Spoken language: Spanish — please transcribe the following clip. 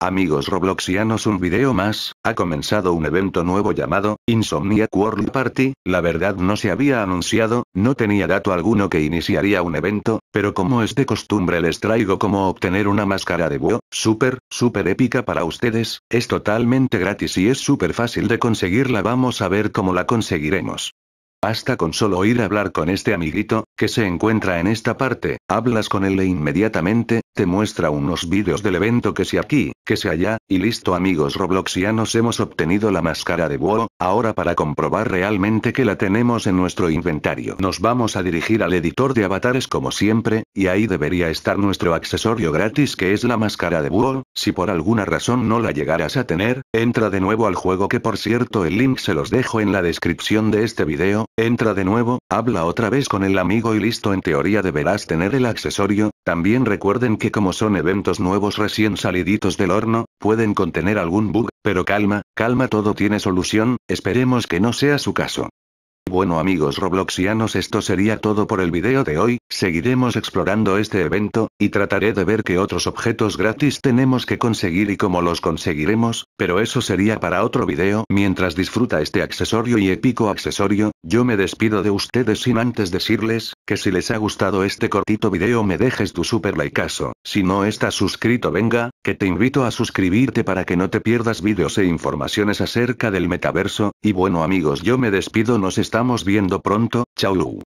amigos robloxianos un video más, ha comenzado un evento nuevo llamado, Insomnia World Party, la verdad no se había anunciado, no tenía dato alguno que iniciaría un evento, pero como es de costumbre les traigo cómo obtener una máscara de WoW súper, súper épica para ustedes, es totalmente gratis y es súper fácil de conseguirla vamos a ver cómo la conseguiremos. Basta con solo ir a hablar con este amiguito, que se encuentra en esta parte, hablas con él e inmediatamente, te muestra unos vídeos del evento que si aquí, que se allá, y listo amigos robloxianos hemos obtenido la máscara de WoW, ahora para comprobar realmente que la tenemos en nuestro inventario nos vamos a dirigir al editor de avatares como siempre, y ahí debería estar nuestro accesorio gratis que es la máscara de WoW, si por alguna razón no la llegaras a tener, entra de nuevo al juego que por cierto el link se los dejo en la descripción de este video, entra de nuevo, habla otra vez con el amigo y listo en teoría deberás tener el accesorio, también recuerden que como son eventos nuevos recién saliditos del horno, pueden contener algún bug, pero calma, calma todo tiene solución, esperemos que no sea su caso. Bueno amigos robloxianos esto sería todo por el video de hoy, seguiremos explorando este evento, y trataré de ver qué otros objetos gratis tenemos que conseguir y cómo los conseguiremos, pero eso sería para otro video. Mientras disfruta este accesorio y épico accesorio, yo me despido de ustedes sin antes decirles, que si les ha gustado este cortito video me dejes tu super likeazo, si no estás suscrito venga, que te invito a suscribirte para que no te pierdas videos e informaciones acerca del metaverso, y bueno amigos yo me despido nos estamos viendo pronto, chau.